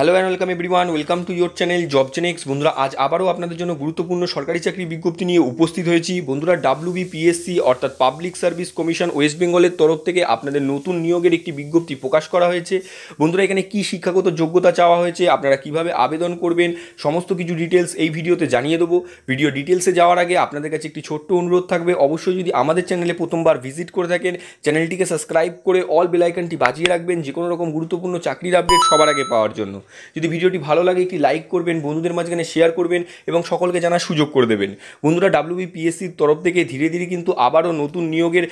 hello and welcome everyone welcome to your channel job চেনেক্স বন্ধুরা আজ আবারও আপনাদের জন্য গুরুত্বপূর্ণ সরকারি চাকরি বিজ্ঞপ্তি নিয়ে উপস্থিত হয়েছি বন্ধুরা বিপিএসসি অর্থাৎ পাবলিক সার্ভিস কমিশন ওয়েস্ট বেঙ্গলের তরফ থেকে আপনাদের নতুন নিয়োগের একটি বিজ্ঞপ্তি প্রকাশ করা হয়েছে বন্ধুরা এখানে কি শিক্ষাগত যোগ্যতা চাওয়া হয়েছে আপনারা কিভাবে আবেদন করবেন সমস্ত কিছু ডিটেলস এই ভিডিওতে জানিয়ে দেবো ভিডিও ডিটেলসে যাওয়ার আগে আপনাদের কাছে একটি ছোট্ট অনুরোধ থাকবে অবশ্যই যদি আমাদের চ্যানেলে প্রথমবার ভিজিট করে থাকেন চ্যানেলটিকে সাবস্ক্রাইব করে অল বেলাইকানটি বাজিয়ে রাখবেন যে কোনো রকম গুরুত্বপূর্ণ চাকরির আপডেট সবার আগে পাওয়ার জন্য যদি ভিডিওটি ভালো লাগে একটি লাইক করবেন বন্ধুদের মাঝখানে শেয়ার করবেন এবং সকলকে জানার সুযোগ করে দেবেন বন্ধুরা ডাব্লিউবিপিএসসির তরফ থেকে ধীরে ধীরে কিন্তু আবারও নতুন নিয়োগের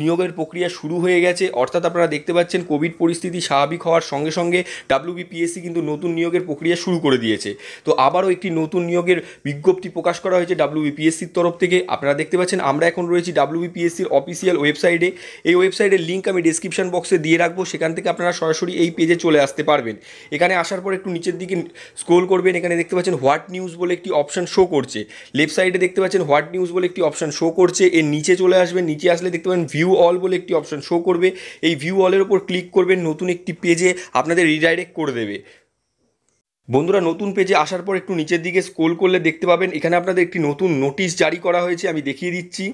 নিয়োগের প্রক্রিয়া শুরু হয়ে গেছে অর্থাৎ আপনারা দেখতে পাচ্ছেন কোভিড পরিস্থিতি স্বাভাবিক হওয়ার সঙ্গে সঙ্গে ডাব্লিউবিপিএসসি কিন্তু নতুন নিয়োগের প্রক্রিয়া শুরু করে দিয়েছে তো আবারও একটি নতুন নিয়োগের বিজ্ঞপ্তি প্রকাশ করা হয়েছে ডাব্লিউবিপিএসসির তরফ থেকে আপনারা দেখতে পাচ্ছেন আমরা এখন রয়েছি ডাব্লিউবিপিএসসির অফিসিয়াল ওয়েবসাইটে এই ওয়েবসাইটের লিঙ্ক আমি ডিসক্রিপশন বক্সে দিয়ে রাখবো সেখান থেকে আপনারা সরাসরি এই পেজে চলে আসতে পারবেন এখানে আসার পর একটু নিচের দিকে স্ক্রোল করবেন এখানে দেখতে পাচ্ছেন হোয়াট নিউজ বলে একটি অপশান শো করছে লেফট সাইডে দেখতে পাচ্ছেন হোয়াট নিউজ বলে একটি অপশান শো করছে এর নিচে চলে আসবেন নিচে আসলে দেখতে পাবেন ভিউ অল বলে একটি অপশান শো করবে এই ভিউ অলের ওপর ক্লিক করবেন নতুন একটি পেজে আপনাদের রিডাইরেক্ট করে দেবে বন্ধুরা নতুন পেজে আসার পর একটু নিচের দিকে স্ক্রোল করলে দেখতে পাবেন এখানে আপনাদের একটি নতুন নোটিশ জারি করা হয়েছে আমি দেখিয়ে দিচ্ছি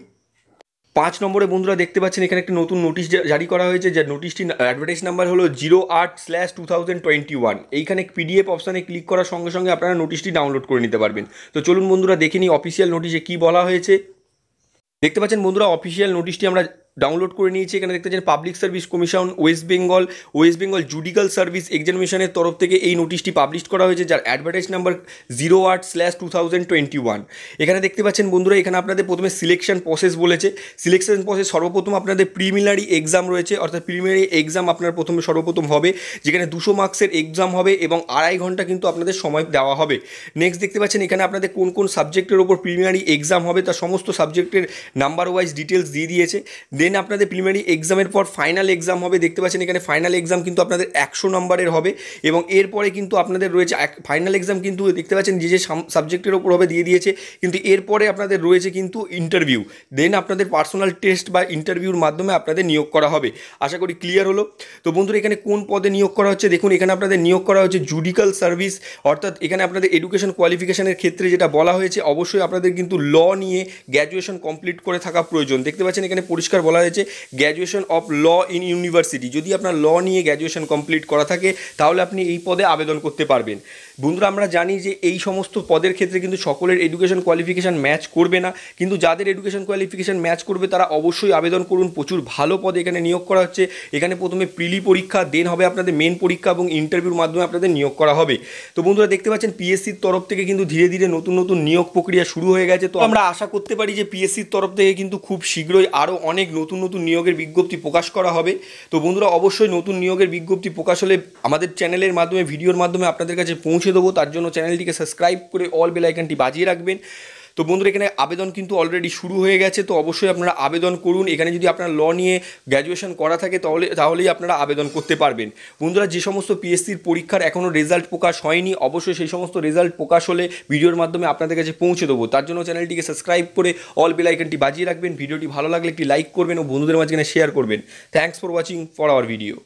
পাঁচ নম্বরে বন্ধুরা দেখতে পাচ্ছেন এখানে একটি নতুন নোটিশ জারি করা হয়েছে যার নোটিশটি অ্যাডভার্টাইজ নাম্বার হলো জিরো আট slash two thousand twenty one এইখানে পিডিএফ অপশানে ক্লিক করার সঙ্গে সঙ্গে আপনারা নোটিশটি ডাউনলোড করে নিতে পারবেন তো চলুন বন্ধুরা দেখে নিই অফিসিয়াল নোটিশে কী বলা হয়েছে দেখতে পাচ্ছেন বন্ধুরা অফিসিয়াল নোটিশটি আমরা ডাউনলোড করে নিয়েছি এখানে দেখতে পাচ্ছেন public service commission West Bengal West Bengal judicial service এক্সামিনেশনের তরফ থেকে এই নোটিশটি পাবলিশ করা হয়েছে যার অ্যাডভার্টাইজ নাম্বার জিরো আট slash two thousand twenty one এখানে দেখতে পাচ্ছেন বন্ধুরা এখানে আপনাদের প্রথমে সিলেকশন প্রসেস বলেছে সিলেকশন প্রসেস সর্বপ্রথম আপনাদের প্রিমিলারি এক্সাম রয়েছে অর্থাৎ প্রিমিলারি এক্সাম আপনার প্রথমে সর্বপ্রথম হবে যেখানে দুশো মার্কসের এক্সাম হবে এবং আড়াই ঘন্টা কিন্তু আপনাদের সময় দেওয়া হবে নেক্সট দেখতে পাচ্ছেন এখানে আপনাদের কোন কোন সাবজেক্টের ওপর প্রিমিলারি এক্সাম হবে তার সমস্ত সাবজেক্টের নাম্বার ওয়াইজ ডিটেলস দিয়ে দিয়েছে দেন আপনাদের প্রিলিমিনারি এক্সামের পর ফাইনাল এক্সাম হবে দেখতে পাচ্ছেন এখানে ফাইনাল এক্সাম কিন্তু আপনাদের একশো নম্বরের হবে এবং এরপরে কিন্তু আপনাদের রয়েছে ফাইনাল এক্সাম কিন্তু দেখতে পাচ্ছেন যে যে সাবজেক্টের ওপর হবে দিয়ে দিয়েছে কিন্তু এরপরে আপনাদের রয়েছে কিন্তু ইন্টারভিউ দেন আপনাদের পার্সোনাল টেস্ট বা ইন্টারভিউর মাধ্যমে আপনাদের নিয়োগ করা হবে আশা করি ক্লিয়ার হলো তো বন্ধুরা এখানে কোন পদে নিয়োগ করা হচ্ছে দেখুন এখানে আপনাদের নিয়োগ করা হচ্ছে জুডিক্যাল সার্ভিস অর্থাৎ এখানে আপনাদের এডুকেশন কোয়ালিফিকেশনের ক্ষেত্রে যেটা বলা হয়েছে অবশ্যই আপনাদের কিন্তু ল নিয়ে গ্র্যাজুয়েশন কমপ্লিট করে থাকা প্রয়োজন দেখতে পাচ্ছেন এখানে পরিষ্কার বলা হয়েছে graduation of law in university যদি আপনার ল নিয়ে গ্র্যাজুয়েশন কমপ্লিট করা থাকে তাহলে আপনি এই পদে আবেদন করতে পারবেন বন্ধুরা আমরা জানি যে এই সমস্ত পদের ক্ষেত্রে কিন্তু সকলের এডুকেশন কোয়ালিফিকেশান ম্যাচ করবে না কিন্তু যাদের এডুকেশন কোয়ালিফিকেশান ম্যাচ করবে তারা অবশ্যই আবেদন করুন প্রচুর ভালো পদে এখানে নিয়োগ করা হচ্ছে এখানে প্রথমে প্রিলি পরীক্ষা দেন হবে আপনাদের মেন পরীক্ষা এবং ইন্টারভিউর মাধ্যমে আপনাদের নিয়োগ করা হবে তো বন্ধুরা দেখতে পাচ্ছেন পিএসসির তরফ থেকে কিন্তু ধীরে ধীরে নতুন নতুন নিয়োগ প্রক্রিয়া শুরু হয়ে গেছে তো আমরা আশা করতে পারি যে পিএসসির তরফ থেকে কিন্তু খুব শীঘ্রই আরও অনেক নতুন নতুন নিয়োগের বিজ্ঞপ্তি প্রকাশ করা হবে তো বন্ধুরা অবশ্যই নতুন নিয়োগের বিজ্ঞপ্তি প্রকাশ হলে আমাদের চ্যানেলের মাধ্যমে ভিডিওর মাধ্যমে আপনাদের কাছে পৌঁছে দেবো তার জন্য চ্যানেলটিকে সাবস্ক্রাইব করে অল বেলাইকানটি বাজিয়ে রাখবেন তো বন্ধুরা এখানে আবেদন কিন্তু অলরেডি শুরু হয়ে গেছে তো অবশ্যই আপনারা আবেদন করুন এখানে যদি আপনার ল নিয়ে গ্র্যাজুয়েশন করা থাকে তাহলে তাহলেই আপনারা আবেদন করতে পারবেন বন্ধুরা যে সমস্ত পিএসসির পরীক্ষার এখনও রেজাল্ট প্রকাশ হয়নি অবশ্যই সেই সমস্ত রেজাল্ট প্রকাশ হলে ভিডিওর মাধ্যমে আপনাদের কাছে পৌঁছে দেবো তার জন্য চ্যানেলটিকে সাবস্ক্রাইব করে অল বেল আইকনটি বাজিয়ে রাখবেন ভিডিওটি ভালো লাগলে একটি লাইক করবেন ও বন্ধুদের মাঝখানে শেয়ার করবেন thanks for watching for our video